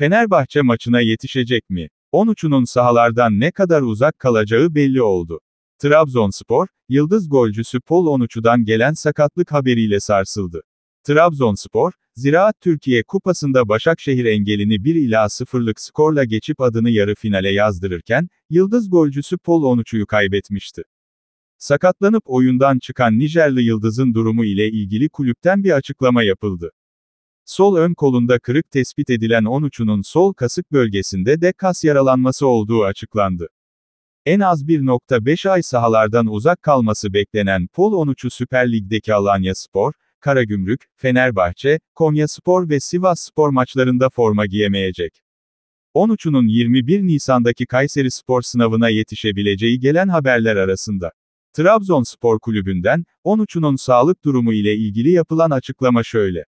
Fenerbahçe maçına yetişecek mi? 13'unun sahalardan ne kadar uzak kalacağı belli oldu. Trabzonspor, yıldız golcüsü Pol 13'dan gelen sakatlık haberiyle sarsıldı. Trabzonspor, Ziraat Türkiye Kupası'nda Başakşehir engelini 1 ila 0'lık skorla geçip adını yarı finale yazdırırken, yıldız golcüsü Pol 13'ü kaybetmişti. Sakatlanıp oyundan çıkan Nijerli yıldızın durumu ile ilgili kulüpten bir açıklama yapıldı. Sol ön kolunda kırık tespit edilen 13'ünün sol kasık bölgesinde de kas yaralanması olduğu açıklandı. En az 1.5 ay sahalardan uzak kalması beklenen Pol 13'ü Süper Lig'deki Alanya Spor, Karagümrük, Fenerbahçe, Konya Spor ve Sivas Spor maçlarında forma giyemeyecek. 13'ünün 21 Nisan'daki Kayseri Spor sınavına yetişebileceği gelen haberler arasında. Trabzon Spor Kulübü'nden, 13'ünün sağlık durumu ile ilgili yapılan açıklama şöyle.